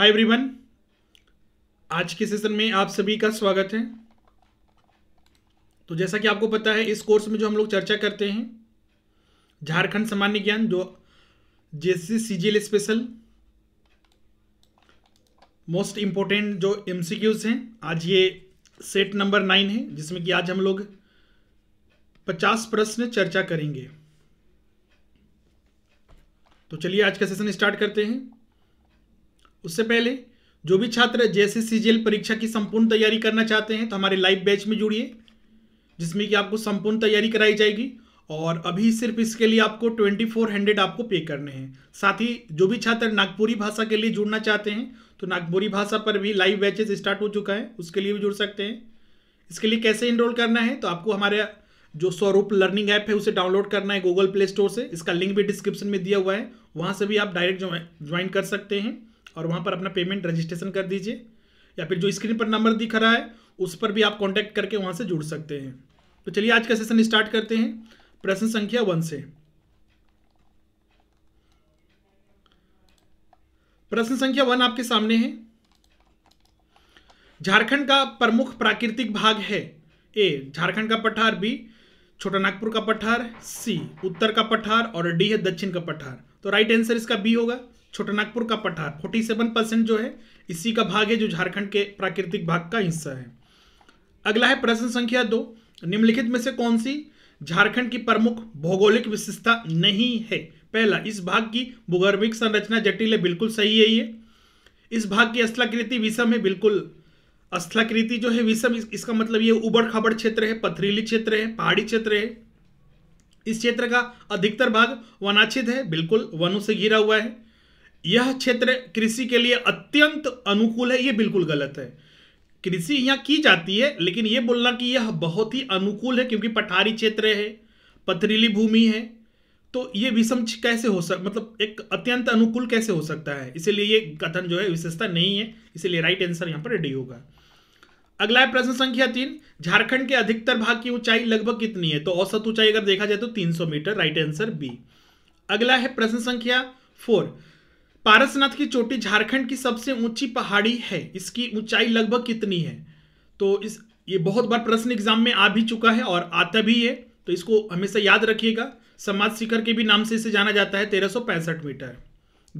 Hi everyone आज के session में आप सभी का स्वागत है तो जैसा कि आपको पता है इस कोर्स में जो हम लोग चर्चा करते हैं झारखंड सामान्य ज्ञान जो जेसी सीजीएल स्पेशल मोस्ट इम्पोर्टेंट जो एमसीक्यूज हैं आज ये सेट नंबर नाइन है जिसमें कि आज हम लोग पचास प्रश्न चर्चा करेंगे तो चलिए आज का सेशन स्टार्ट करते हैं उससे पहले जो भी छात्र जैसे सीजीएल परीक्षा की संपूर्ण तैयारी करना चाहते हैं तो हमारे लाइव बैच में जुड़िए जिसमें कि आपको संपूर्ण तैयारी कराई जाएगी और अभी सिर्फ इसके लिए आपको ट्वेंटी फोर हंड्रेड आपको पे करने हैं साथ ही जो भी छात्र नागपुरी भाषा के लिए जुड़ना चाहते हैं तो नागपुरी भाषा पर भी लाइव बैचेज स्टार्ट हो चुका है उसके लिए भी जुड़ सकते हैं इसके लिए कैसे इनरोल करना है तो आपको हमारे जो स्वरूप लर्निंग ऐप है उसे डाउनलोड करना है गूगल प्ले स्टोर से इसका लिंक भी डिस्क्रिप्शन में दिया हुआ है वहाँ से भी आप डायरेक्ट ज्वाइन कर सकते हैं और वहाँ पर अपना पेमेंट रजिस्ट्रेशन कर दीजिए या फिर जो स्क्रीन पर नंबर दिख रहा है उस पर भी आप कॉन्टैक्ट करके वहाँ से जुड़ सकते हैं तो चलिए आज का सेशन स्टार्ट करते हैं प्रश्न संख्या वन से प्रश्न संख्या वन आपके सामने है झारखंड का प्रमुख प्राकृतिक भाग है ए झारखंड का पठार बी छोटा नागपुर का पठार सी उत्तर का पठार और डी है दक्षिण का पठार तो राइट आंसर इसका बी होगा नागपुर का पठार 47 परसेंट जो है इसी का भाग है जो झारखंड के प्राकृतिक भाग का हिस्सा है अगला है प्रश्न संख्या दो निम्नलिखित में से कौन सी झारखंड की प्रमुख भौगोलिक विशेषता नहीं है पहला इस भाग की भूगर्भिक संरचना जटिल है बिल्कुल सही है ये इस भाग की अस्थलाकृति विषम है बिल्कुल अस्थलाकृति जो है विषम इसका मतलब ये उबड़ खाबड़ क्षेत्र है पथरीली क्षेत्र है पहाड़ी क्षेत्र है इस क्षेत्र का अधिकतर भाग वनाक्षित है बिल्कुल वनों से घिरा हुआ है यह क्षेत्र कृषि के लिए अत्यंत अनुकूल है यह बिल्कुल गलत है कृषि यहां की जाती है लेकिन यह बोलना कि यह बहुत ही अनुकूल है क्योंकि पठारी क्षेत्र है पथरीली भूमि है तो ये विषम कैसे हो सक मतलब एक अत्यंत अनुकूल कैसे हो सकता है इसीलिए ये कथन जो है विशेषता नहीं है इसीलिए राइट आंसर यहाँ पर डी होगा अगला है प्रश्न संख्या तीन झारखंड के अधिकतर भाग की ऊंचाई लगभग कितनी है तो औसत ऊंचाई अगर देखा जाए तो 300 मीटर राइट आंसर बी अगला है प्रश्न संख्या फोर पारसनाथ की चोटी झारखंड की सबसे ऊंची पहाड़ी है इसकी ऊंचाई लगभग कितनी है तो इस ये बहुत बार प्रश्न एग्जाम में आ भी चुका है और आता भी है तो इसको हमेशा याद रखिएगा समाज शिखर के भी नाम से इसे जाना जाता है तेरह मीटर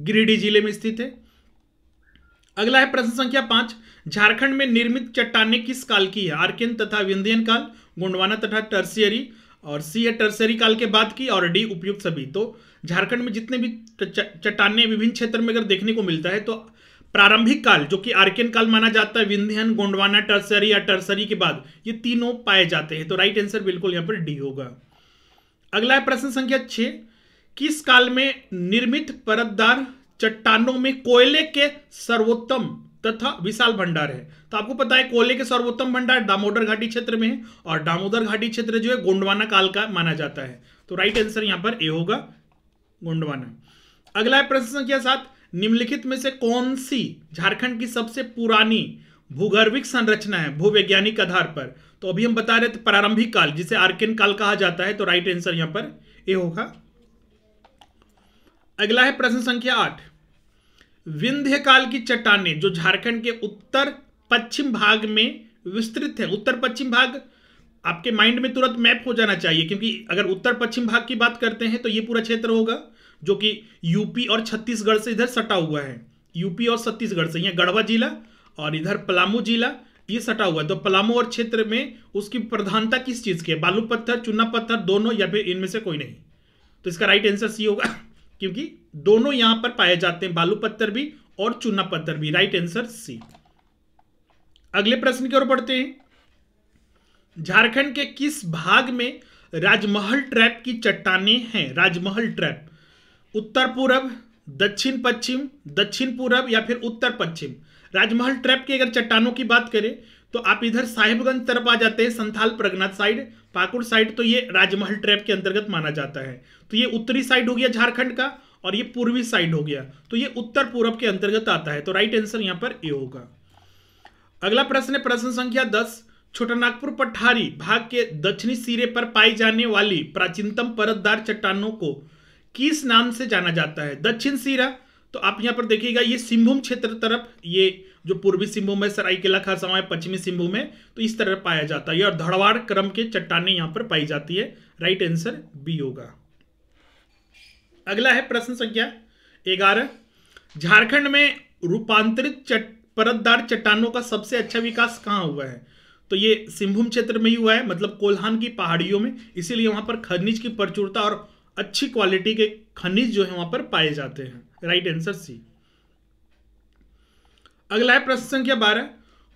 गिरिडीह जिले में स्थित है अगला है प्रश्न संख्या पांच झारखंड में निर्मित चट्टाने किस काल की है आर्कियन तथा विंध्यन काल गोंडवाना तथा टर्सियरी और सी ए टर्सरी काल के बाद की और डी उपयुक्त सभी तो झारखंड में जितने भी चट्टाने विभिन्न क्षेत्र में अगर देखने को मिलता है तो प्रारंभिक काल जो कि आर्कियन काल माना जाता है विंध्यन गोंडवाना टर्सरी या टर्सरी के बाद ये तीनों पाए जाते हैं तो राइट आंसर बिल्कुल यहां पर डी होगा अगला है प्रश्न संख्या छह किस काल में निर्मित परतदार चट्टानों में कोयले के सर्वोत्तम तथा विशाल भंडार है तो आपको पता है कोयले के सर्वोत्तम भंडार दामोदर घाटी क्षेत्र में है और दामोदर घाटी क्षेत्र जो है गोंडवाना काल का माना जाता है तो राइट आंसर यहां पर ए होगा गोंडवाना अगला है प्रश्न संख्या सात निम्नलिखित में से कौन सी झारखंड की सबसे पुरानी भूगर्भिक संरचना है भूवैज्ञानिक आधार पर तो अभी हम बता रहे थे प्रारंभिक काल जिसे आर्किन काल कहा जाता है तो राइट आंसर यहां पर ए होगा अगला है प्रश्न संख्या आठ विंध्य काल की चट्टाने जो झारखंड के उत्तर पश्चिम भाग में विस्तृत है उत्तर पश्चिम भाग आपके माइंड में तुरंत मैप हो जाना चाहिए क्योंकि अगर उत्तर पश्चिम भाग की बात करते हैं तो ये पूरा क्षेत्र होगा जो कि यूपी और छत्तीसगढ़ से इधर सटा हुआ है यूपी और छत्तीसगढ़ से यहाँ गढ़वा जिला और इधर पलामू जिला ये सटा हुआ है तो पलामू और क्षेत्र में उसकी प्रधानता किस चीज़ की है बालू पत्थर चुना पत्थर दोनों या फिर इनमें से कोई नहीं तो इसका राइट आंसर सी होगा क्योंकि दोनों यहां पर पाए जाते हैं बालू पत्थर भी और चूना पत्थर भी राइट आंसर सी अगले प्रश्न की ओर बढ़ते हैं झारखंड के किस भाग में राजमहल ट्रैप की चट्टाने हैं राजमहल ट्रैप उत्तर पूर्व दक्षिण पश्चिम दक्षिण पूर्व या फिर उत्तर पश्चिम राजमहल ट्रैप की अगर चट्टानों की बात करें तो आप इधर साहिबगंज तरफ आ जाते हैं संथाल प्रगनाथ साइड पाकुड़ साइड तो ये राजमहल ट्रैप के अंतर्गत माना जाता है तो ये उत्तरी साइड हो गया झारखंड का और ये पूर्वी साइड हो गया तो ये उत्तर पूर्व के अंतर्गत आता है तो राइट आंसर यहां पर ए होगा अगला प्रश्न है प्रश्न संख्या दस छोटा नागपुर पठारी भाग के दक्षिणी सिरे पर पाई जाने वाली प्राचीनतम परतदार चट्टानों को किस नाम से जाना जाता है दक्षिण सिरा तो आप यहां पर देखिएगा ये सिंहभूम क्षेत्र तरफ ये जो पूर्वी सिंहभूम है सरायकेला खासा है पश्चिमी सिंहभूम है तो इस तरह पाया जाता है और धड़वाड़ क्रम के चट्टाने यहाँ पर पाई जाती है राइट आंसर बी होगा अगला है प्रश्न संख्या ग्यारह झारखंड में रूपांतरित चट परतदार चट्टानों का सबसे अच्छा विकास कहाँ हुआ है तो ये सिंहभूम क्षेत्र में ही हुआ है मतलब कोल्हान की पहाड़ियों में इसीलिए वहां पर खनिज की प्रचुरता और अच्छी क्वालिटी के खनिज जो है वहां पर पाए जाते हैं राइट आंसर सी अगला है प्रश्न संख्या बारह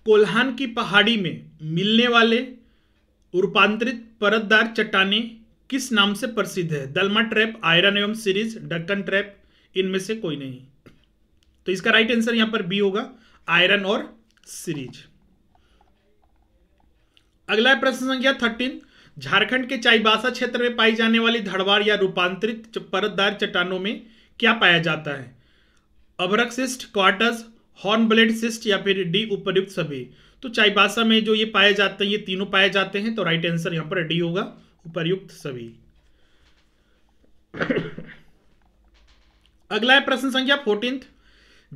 कोल्हान की पहाड़ी में मिलने वाले रूपांतरित परतदार चट्टाने किस नाम से प्रसिद्ध है दलमा ट्रैप आयरन एवं सीरीज डक्कन ट्रैप इनमें से कोई नहीं तो इसका राइट आंसर यहां पर बी होगा आयरन और सीरीज अगला प्रश्न संख्या थर्टीन झारखंड के चाईबासा क्षेत्र में पाई जाने वाली धड़वार या रूपांतरित परतदार चट्टानों में क्या पाया जाता है अभरक schist quartz hornblende schist या फिर डी उपयुक्त सभी तो चाईबासा में जो ये पाए जाते हैं ये तीनों पाए जाते हैं तो राइट आंसर यहां पर डी होगा उपर्युक्त सभी अगला है प्रश्न संख्या फोर्टीन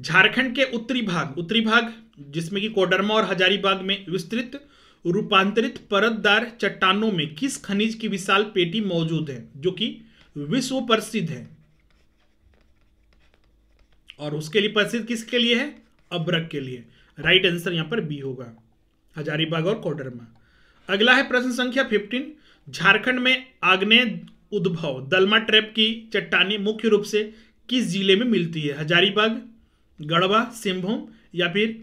झारखंड के उत्तरी भाग उत्तरी भाग जिसमें कि कोडरमा और हजारीबाग में विस्तृत रूपांतरित परतदार चट्टानों में किस खनिज की विशाल पेटी मौजूद है जो कि विश्व प्रसिद्ध है और उसके लिए प्रसिद्ध किसके लिए है अब्रक के लिए राइट आंसर यहां पर बी होगा हजारीबाग और कोडरमा अगला है प्रश्न संख्या फिफ्टीन झारखंड में आग्नेय उद्भव दलमा ट्रैप की चट्टानी मुख्य रूप से किस जिले में मिलती है हजारीबाग गढ़वा सिंहभूम या फिर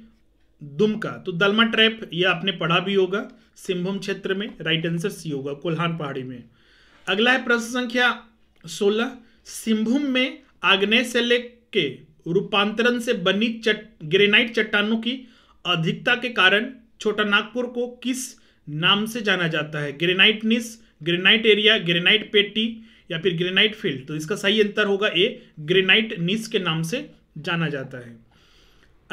दुमका तो दलमा ट्रैप यह आपने पढ़ा भी होगा सिंहभूम क्षेत्र में राइट आंसर सी होगा कोल्हान पहाड़ी में अगला है प्रश्न संख्या सोलह सिंहभूम में आग्नेय शैल्य के रूपांतरण से बनी चट ग्रेनाइट चट्टानों की अधिकता के कारण छोटा नागपुर को किस नाम से जाना जाता है ग्रेनाइट निस ग्रेनाइट एरिया ग्रेनाइट पेटी या फिर ग्रेनाइट फील्ड तो इसका सही अंतर होगा ए ग्रेनाइट निस के नाम से जाना जाता है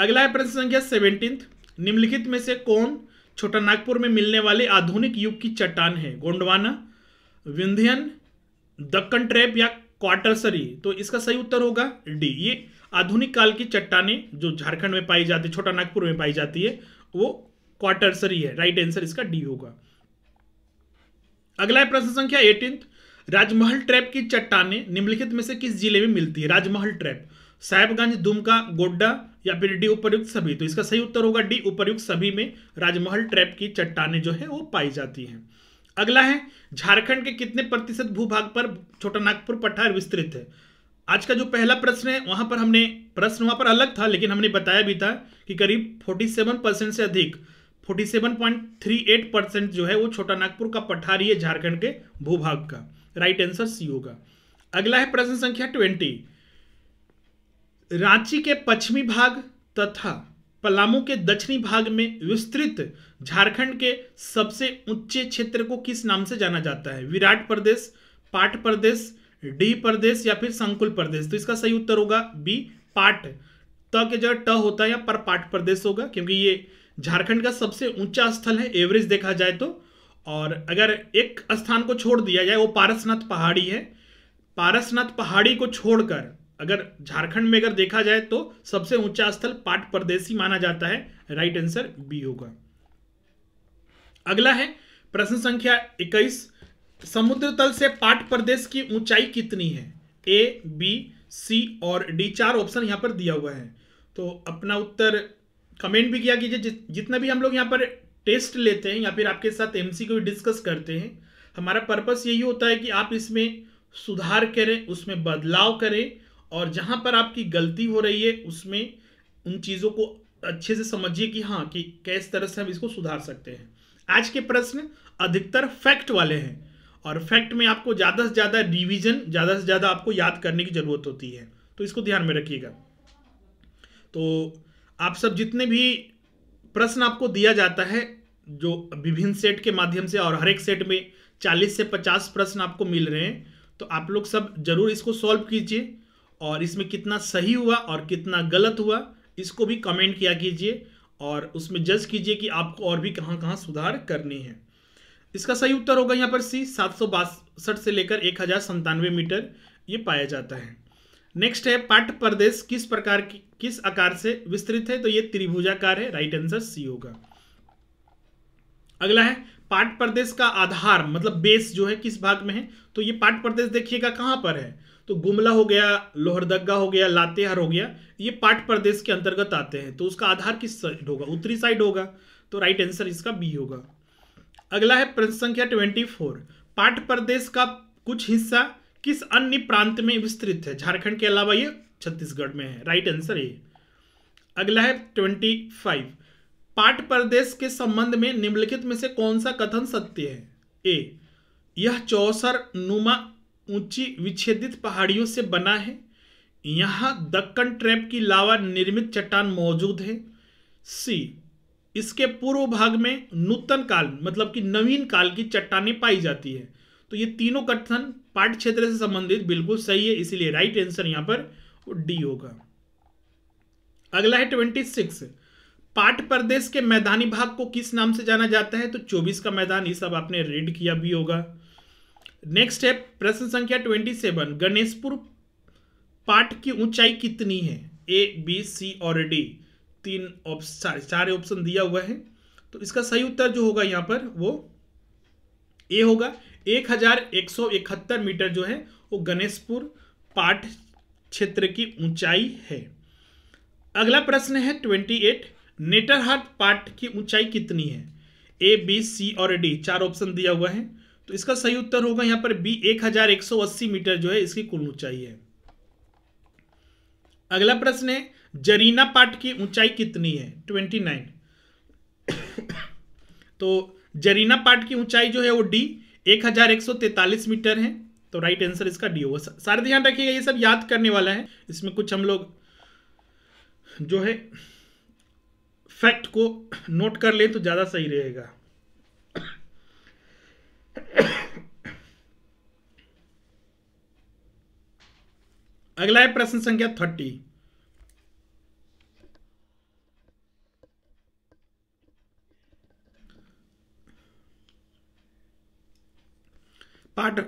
अगला है प्रश्न संख्या सेवनटीन निम्नलिखित में से कौन छोटा नागपुर में मिलने वाले आधुनिक युग की चट्टान है गोंडवाना विंध्यन दक्कन ट्रैप या क्वार्टरसरी तो इसका सही उत्तर होगा डी ये आधुनिक काल की चट्टाने जो झारखंड में पाई जाती है छोटा नागपुर में पाई जाती है वो क्वार्टरसरी है राइट आंसर इसका डी होगा अगला प्रश्न संख्या एटीन राजमहल ट्रैप की चट्टाने निम्नलिखित में से किस जिले में मिलती है राजमहल ट्रैप साहेबगंज दुमका गोड्डा या फिर डी उपरयुक्त सभी तो इसका सही उत्तर होगा डी उपरयुक्त सभी में राजमहल ट्रैप की चट्टाने जो है वो पाई जाती हैं अगला है झारखंड के कितने प्रतिशत भूभाग पर छोटा नागपुर पठार विस्तृत है आज का जो पहला प्रश्न है वहां पर हमने प्रश्न वहां पर अलग था लेकिन हमने बताया भी था कि करीब फोर्टी से अधिक 47.38 परसेंट जो है वो छोटा नागपुर का पठारी है झारखंड के भूभाग का राइट आंसर सी होगा अगला है प्रश्न संख्या ट्वेंटी रांची के पश्चिमी भाग तथा पलामू के दक्षिणी भाग में विस्तृत झारखंड के सबसे ऊंचे क्षेत्र को किस नाम से जाना जाता है विराट प्रदेश पाट प्रदेश डी प्रदेश या फिर संकुल प्रदेश तो इसका सही उत्तर होगा बी पाट त के जगह ट होता है या पर पाट प्रदेश होगा क्योंकि ये झारखंड का सबसे ऊंचा स्थल है एवरेज देखा जाए तो और अगर एक स्थान को छोड़ दिया जाए वो पारसनाथ पहाड़ी है पारसनाथ पहाड़ी को छोड़कर अगर झारखंड में अगर देखा जाए तो सबसे ऊंचा स्थल पाट परदेसी माना जाता है राइट आंसर बी होगा अगला है प्रश्न संख्या 21 समुद्र तल से पाट प्रदेश की ऊंचाई कितनी है ए बी सी और डी चार ऑप्शन यहां पर दिया हुआ है तो अपना उत्तर कमेंट भी किया कीजिए जितना भी हम लोग यहाँ पर टेस्ट लेते हैं या फिर आपके साथ एम को भी डिस्कस करते हैं हमारा पर्पस यही होता है कि आप इसमें सुधार करें उसमें बदलाव करें और जहाँ पर आपकी गलती हो रही है उसमें उन चीज़ों को अच्छे से समझिए कि हाँ कि कैस तरह से हम इसको सुधार सकते हैं आज के प्रश्न अधिकतर फैक्ट वाले हैं और फैक्ट में आपको ज़्यादा से ज़्यादा रिविजन ज़्यादा से ज़्यादा आपको याद करने की ज़रूरत होती है तो इसको ध्यान में रखिएगा तो आप सब जितने भी प्रश्न आपको दिया जाता है जो विभिन्न सेट के माध्यम से और हर एक सेट में 40 से 50 प्रश्न आपको मिल रहे हैं तो आप लोग सब जरूर इसको सॉल्व कीजिए और इसमें कितना सही हुआ और कितना गलत हुआ इसको भी कमेंट किया कीजिए और उसमें जज कीजिए कि आपको और भी कहाँ कहाँ सुधार करनी है इसका सही उत्तर होगा यहाँ पर सी सात से लेकर एक मीटर ये पाया जाता है नेक्स्ट है पाट प्रदेश किस प्रकार की किस आकार से विस्तृत है तो ये त्रिभुजाकार है राइट आंसर सी होगा अगला है पाट प्रदेश का आधार मतलब बेस जो है किस भाग में है तो ये पाट प्रदेश देखिएगा कहां पर है तो गुमला हो गया लोहरदगा हो गया लातेहार हो गया ये पाट प्रदेश के अंतर्गत आते हैं तो उसका आधार किस साइड होगा उत्तरी साइड होगा तो राइट आंसर इसका बी होगा अगला है प्रश्न संख्या ट्वेंटी फोर पाट प्रदेश का कुछ हिस्सा किस अन्य प्रांत में विस्तृत है झारखंड के अलावा ये छत्तीसगढ़ में है राइट आंसर ये अगला है ट्वेंटी फाइव पाट प्रदेश के संबंध में निम्नलिखित में से कौन सा कथन सत्य है ए यह चौसर नुमा ऊंची विच्छेदित पहाड़ियों से बना है यहाँ दक्कन ट्रैप की लावा निर्मित चट्टान मौजूद है सी इसके पूर्व भाग में नूतन काल मतलब कि नवीन काल की चट्टाने पाई जाती है तो ये तीनों कथन पाठ क्षेत्र से संबंधित बिल्कुल सही है इसीलिए राइट आंसर यहां पर डी होगा अगला है ट्वेंटी सिक्स पाठ प्रदेश के मैदानी भाग को किस नाम से जाना जाता है तो चौबीस का मैदान ये सब आपने रीड किया भी होगा नेक्स्ट है प्रश्न संख्या ट्वेंटी सेवन गणेशपुर पाठ की ऊंचाई कितनी है ए बी सी और डी तीन ऑप्शन चार ऑप्शन दिया हुआ है तो इसका सही उत्तर जो होगा यहां पर वो ए होगा एक हजार एक सौ इकहत्तर मीटर जो है वो गणेशपुर पाठ क्षेत्र की ऊंचाई है अगला प्रश्न है ट्वेंटी एट नेटरहाट पाठ की ऊंचाई कितनी है ए बी सी और डी चार ऑप्शन दिया हुआ है तो इसका सही उत्तर होगा यहां पर बी एक हजार एक सौ अस्सी मीटर जो है इसकी कुल ऊंचाई है अगला प्रश्न है जरीना पाठ की ऊंचाई कितनी है ट्वेंटी नाइन तो जरीना पार्ट की ऊंचाई जो है वो डी एक हजार एक सौ तैतालीस मीटर है तो राइट आंसर इसका डी होगा सारे ध्यान रखिएगा ये सब याद करने वाला है इसमें कुछ हम लोग जो है फैक्ट को नोट कर ले तो ज़्यादा सही रहेगा अगला है प्रश्न संख्या थर्टी पार्ट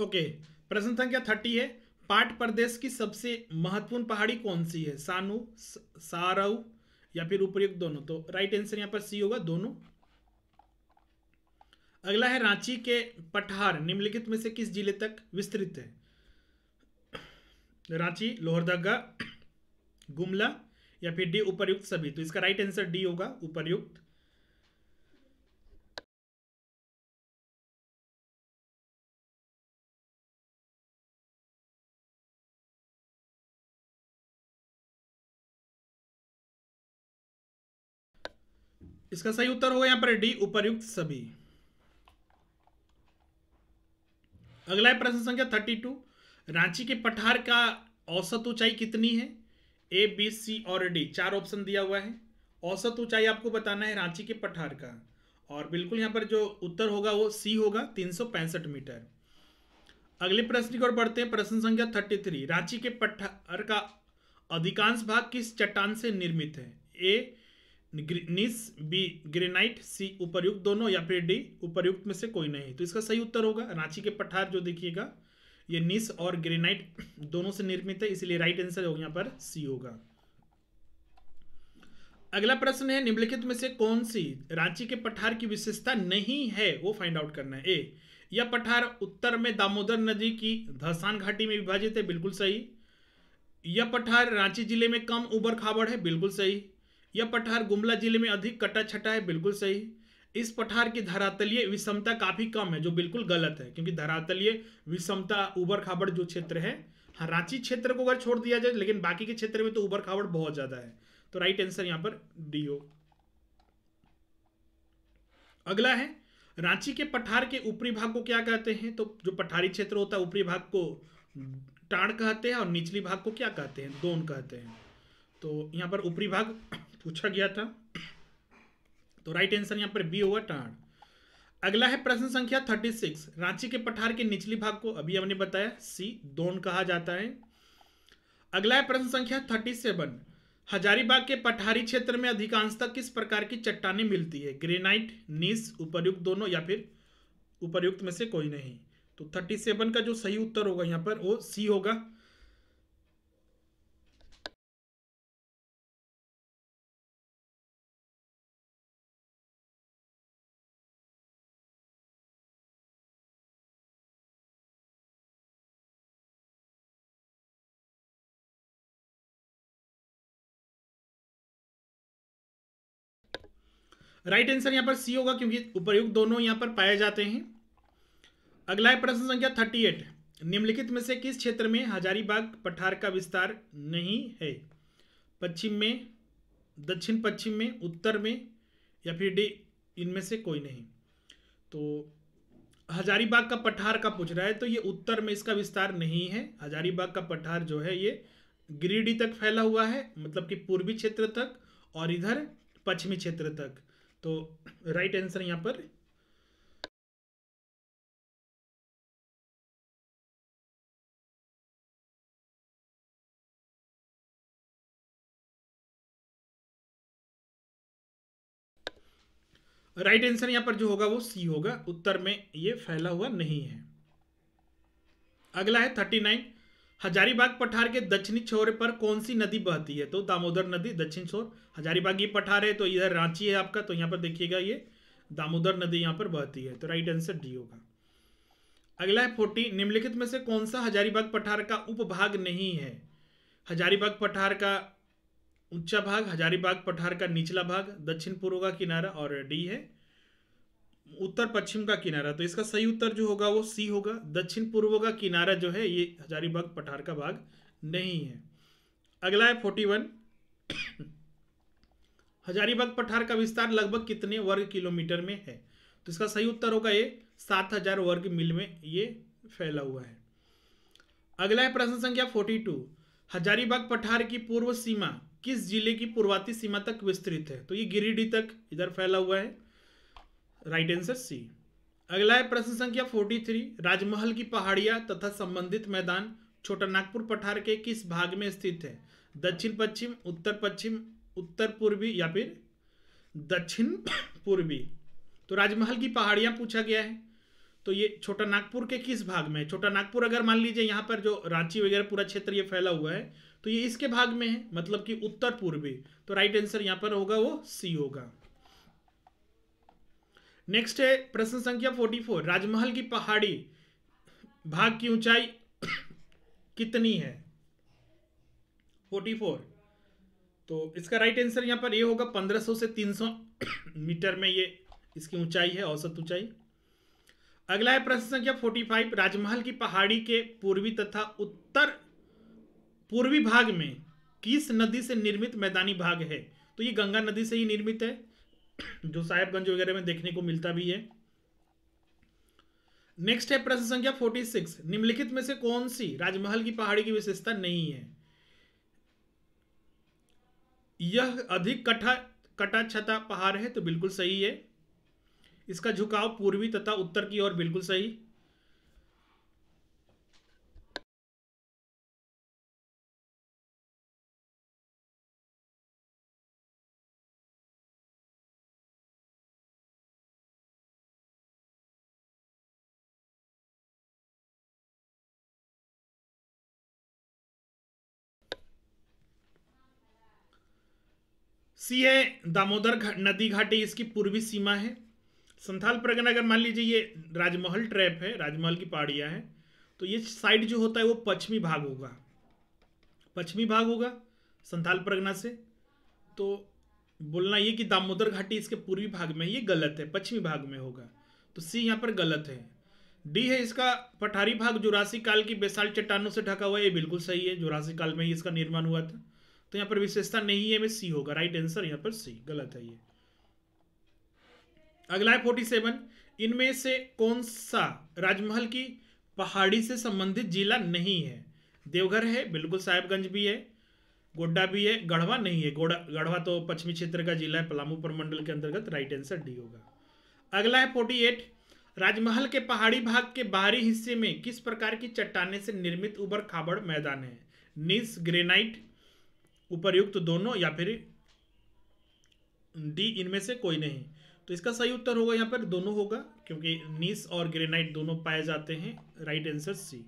ओके प्रश्न संख्या थर्टी है पाट प्रदेश की सबसे महत्वपूर्ण पहाड़ी कौन सी है सानू सारऊ या फिर उपयुक्त दोनों तो राइट आंसर यहां पर सी होगा दोनों अगला है रांची के पठार निम्नलिखित में से किस जिले तक विस्तृत है रांची लोहरदगा गुमला या फिर डी उपरयुक्त सभी तो इसका राइट आंसर डी होगा उपरयुक्त इसका सही उत्तर होगा यहां पर डी उपरयुक्त सभी अगला है प्रश्न संख्या थर्टी टू रांची के पठार का औसत ऊंचाई कितनी है ए बी सी और डी चार ऑप्शन दिया हुआ है औसत ऊंचाई आपको बताना है रांची के पठार का और बिल्कुल यहाँ पर जो उत्तर होगा वो सी होगा तीन मीटर अगले प्रश्न की ओर बढ़ते हैं प्रश्न संख्या थर्टी थ्री रांची के पठार का अधिकांश भाग किस चट्टान से निर्मित है ए निस बी ग्रेनाइट सी उपरयुक्त दोनों या फिर डी उपरयुक्त में से कोई नहीं तो इसका सही उत्तर होगा रांची के पठार जो देखिएगा ये निस और ग्रेनाइट दोनों से निर्मित है इसलिए राइट आंसर होगा यहाँ पर सी होगा अगला प्रश्न है निम्नलिखित में से कौन सी रांची के पठार की विशेषता नहीं है वो फाइंड आउट करना है ए यह पठार उत्तर में दामोदर नदी की धसान घाटी में विभाजित है बिल्कुल सही यह पठार रांची जिले में कम उबर खाबड़ है बिल्कुल सही यह पठार गुमला जिले में अधिक कटा छटा है बिल्कुल सही इस पठार की धरातलीय विषमता काफी कम है जो बिल्कुल गलत है क्योंकि धरातलीय विषमता उबर खाबड़ जो क्षेत्र है हाँ रांची क्षेत्र को अगर छोड़ दिया जाए लेकिन बाकी के क्षेत्र में तो उबर खाबड़ बहुत ज्यादा है तो राइट आंसर यहां पर डी हो अगला है रांची के पठार के ऊपरी भाग को क्या कहते हैं तो जो पठारी क्षेत्र होता है ऊपरी भाग को टाण कहते हैं और निचली भाग को क्या कहते हैं दोन कहते हैं तो यहाँ पर ऊपरी भाग पूछा गया था तो राइट आंसर यहाँ पर बी होगा टाण अगला है प्रश्न संख्या 36 रांची के पठार के निचली भाग को अभी हमने बताया सी दोन कहा जाता है अगला है प्रश्न संख्या 37 हजारीबाग के पठारी क्षेत्र में अधिकांशतः किस प्रकार की चट्टाने मिलती है ग्रेनाइट नीस उपरयुक्त दोनों या फिर उपरयुक्त में से कोई नहीं तो 37 का जो सही उत्तर होगा यहाँ पर वो सी होगा राइट आंसर यहाँ पर सी होगा क्योंकि उपयुक्त दोनों यहाँ पर पाए जाते हैं अगला है प्रश्न संख्या थर्टी एट निम्नलिखित में से किस क्षेत्र में हजारीबाग पठार का विस्तार नहीं है पश्चिम में दक्षिण पश्चिम में उत्तर में या फिर डी इनमें से कोई नहीं तो हजारीबाग का पठार का पूछ रहा है तो ये उत्तर में इसका विस्तार नहीं है हजारीबाग का पठार जो है ये गिरिडीह तक फैला हुआ है मतलब कि पूर्वी क्षेत्र तक और इधर पश्चिमी क्षेत्र तक तो राइट आंसर यहां पर राइट आंसर यहां पर जो होगा वो सी होगा उत्तर में ये फैला हुआ नहीं है अगला है थर्टी नाइन हजारीबाग पठार के दक्षिणी छोर पर कौन सी नदी बहती है तो दामोदर नदी दक्षिण छोर हजारीबाग ये पठार है तो इधर रांची है आपका तो यहाँ पर देखिएगा ये दामोदर नदी यहाँ पर बहती है तो राइट आंसर डी होगा अगला है फोर्टी निम्नलिखित में से कौन सा हजारीबाग पठार का उपभाग नहीं है हजारीबाग पठार का ऊंचा भाग हजारीबाग पठार का निचला भाग दक्षिण पूर्व का किनारा और डी है उत्तर पश्चिम का किनारा तो इसका सही उत्तर जो होगा वो सी होगा दक्षिण पूर्व का किनारा जो है ये हजारीबाग पठार का भाग नहीं है अगला है फोर्टी वन हजारीबाग पठार का विस्तार लगभग कितने वर्ग किलोमीटर में है तो इसका सही उत्तर होगा ये सात हजार वर्ग मील में ये फैला हुआ है अगला है प्रश्न संख्या फोर्टी टू हजारीबाग पठार की पूर्व सीमा किस जिले की पूर्वाती सीमा तक विस्तृत है तो ये गिरिडीह तक इधर फैला हुआ है राइट आंसर सी अगला है प्रश्न संख्या 43 राजमहल की पहाड़ियां तथा संबंधित मैदान छोटा नागपुर पठार के किस भाग में स्थित है दक्षिण पश्चिम उत्तर पश्चिम उत्तर पूर्वी या फिर दक्षिण पूर्वी तो राजमहल की पहाड़ियां पूछा गया है तो ये छोटा नागपुर के किस भाग में है छोटा नागपुर अगर मान लीजिए यहाँ पर जो रांची वगैरह पूरा क्षेत्र ये फैला हुआ है तो ये इसके भाग में है मतलब कि उत्तर पूर्वी तो राइट आंसर यहाँ पर होगा वो सी होगा नेक्स्ट है प्रश्न संख्या 44 राजमहल की पहाड़ी भाग की ऊंचाई कितनी है 44 तो इसका राइट आंसर यहां पर ये होगा 1500 से 300 मीटर में ये इसकी ऊंचाई है औसत ऊंचाई अगला है प्रश्न संख्या 45 राजमहल की पहाड़ी के पूर्वी तथा उत्तर पूर्वी भाग में किस नदी से निर्मित मैदानी भाग है तो ये गंगा नदी से ही निर्मित है जो साहेबगंज वगैरह में देखने को मिलता भी है नेक्स्ट है प्रश्न संख्या 46 निम्नलिखित में से कौन सी राजमहल की पहाड़ी की विशेषता नहीं है यह अधिक कठा कटा छता पहाड़ है तो बिल्कुल सही है इसका झुकाव पूर्वी तथा उत्तर की ओर बिल्कुल सही सी है दामोदर नदी घाटी इसकी पूर्वी सीमा है संथाल प्रगन अगर मान लीजिए ये राजमहल ट्रैप है राजमहल की पहाड़ियाँ हैं तो ये साइड जो होता है वो पश्चिमी भाग होगा पश्चिमी भाग होगा संथाल प्रगना से तो बोलना ये कि दामोदर घाटी इसके पूर्वी भाग में ये गलत है पश्चिमी भाग में होगा तो सी यहाँ पर गलत है डी है इसका पठारी भाग जुरासी काल की बेसाल चट्टानों से ढका हुआ है ये बिल्कुल सही है जुरासी काल में ही इसका निर्माण हुआ था तो यहाँ पर विशेषता नहीं है सी होगा राइट आंसर यहाँ पर सी गलत है ये अगला है फोर्टी सेवन इनमें से कौन सा राजमहल की पहाड़ी से संबंधित जिला नहीं है देवघर है बिल्कुल साहेबगंज भी है गोड्डा भी है गढ़वा नहीं है गढ़वा तो पश्चिमी क्षेत्र का जिला है पलामू प्रमंडल के अंतर्गत राइट आंसर डी होगा अगला है फोर्टी एट राजमहल के पहाड़ी भाग के बाहरी हिस्से में किस प्रकार की चट्टाने से निर्मित उबर खाबड़ मैदान है निस ग्रेनाइट उपरयुक्त दोनों या फिर डी इनमें से कोई नहीं तो इसका सही उत्तर होगा यहाँ पर दोनों होगा क्योंकि नीस और ग्रेनाइट दोनों पाए जाते हैं राइट आंसर सी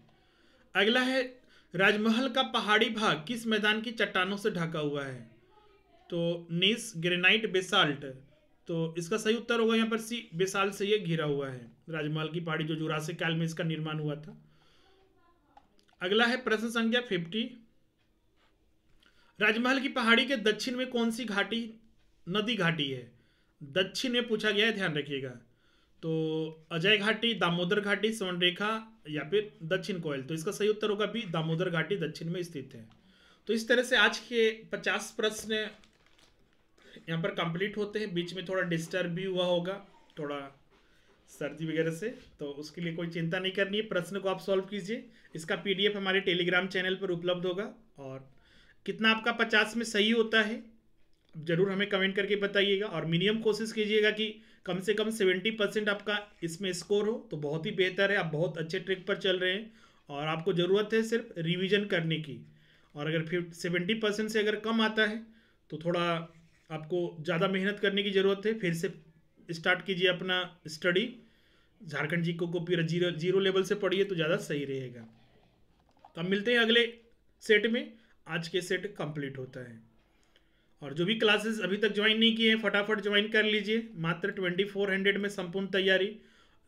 अगला है राजमहल का पहाड़ी भाग किस मैदान की चट्टानों से ढका हुआ है तो नीस ग्रेनाइट बेसाल्ट तो इसका सही उत्तर होगा यहाँ पर सी बेसाल्ट से यह घिरा हुआ है राजमहल की पहाड़ी जो जुरासिक काल में इसका निर्माण हुआ था अगला है प्रश्न संख्या फिफ्टी राजमहल की पहाड़ी के दक्षिण में कौन सी घाटी नदी घाटी है दक्षिण में पूछा गया है ध्यान रखिएगा तो अजय घाटी दामोदर घाटी स्वर्णरेखा या फिर दक्षिण कोयल तो इसका सही उत्तर होगा भी दामोदर घाटी दक्षिण में स्थित है तो इस तरह से आज के पचास प्रश्न यहाँ पर कंप्लीट होते हैं बीच में थोड़ा डिस्टर्ब भी हुआ होगा थोड़ा सर्दी वगैरह से तो उसके लिए कोई चिंता नहीं करनी है प्रश्न को आप सॉल्व कीजिए इसका पीडीएफ हमारे टेलीग्राम चैनल पर उपलब्ध होगा और कितना आपका पचास में सही होता है ज़रूर हमें कमेंट करके बताइएगा और मिनिमम कोशिश कीजिएगा कि कम से कम सेवेंटी परसेंट आपका इसमें स्कोर हो तो बहुत ही बेहतर है आप बहुत अच्छे ट्रिक पर चल रहे हैं और आपको ज़रूरत है सिर्फ रिवीजन करने की और अगर फिफ सेवेंटी परसेंट से अगर कम आता है तो थोड़ा आपको ज़्यादा मेहनत करने की ज़रूरत है फिर से स्टार्ट कीजिए अपना स्टडी झारखंड जी को को जीरो जीरो लेवल से पढ़िए तो ज़्यादा सही रहेगा तो मिलते हैं अगले सेट में आज के सेट कंप्लीट होता है और जो भी क्लासेस अभी तक ज्वाइन नहीं किए हैं फटाफट ज्वाइन कर लीजिए मात्र ट्वेंटी फोर हंड्रेड में संपूर्ण तैयारी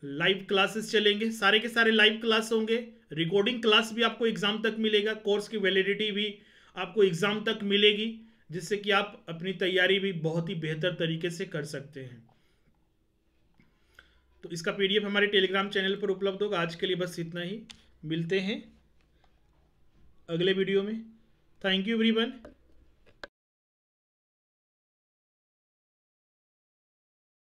लाइव क्लासेस चलेंगे सारे के सारे लाइव क्लास होंगे रिकॉर्डिंग क्लास भी आपको एग्ज़ाम तक मिलेगा कोर्स की वैलिडिटी भी आपको एग्ज़ाम तक मिलेगी जिससे कि आप अपनी तैयारी भी बहुत ही बेहतर तरीके से कर सकते हैं तो इसका पीडीएफ हमारे टेलीग्राम चैनल पर उपलब्ध होगा आज के लिए बस इतना ही मिलते हैं अगले वीडियो में Thank you everyone.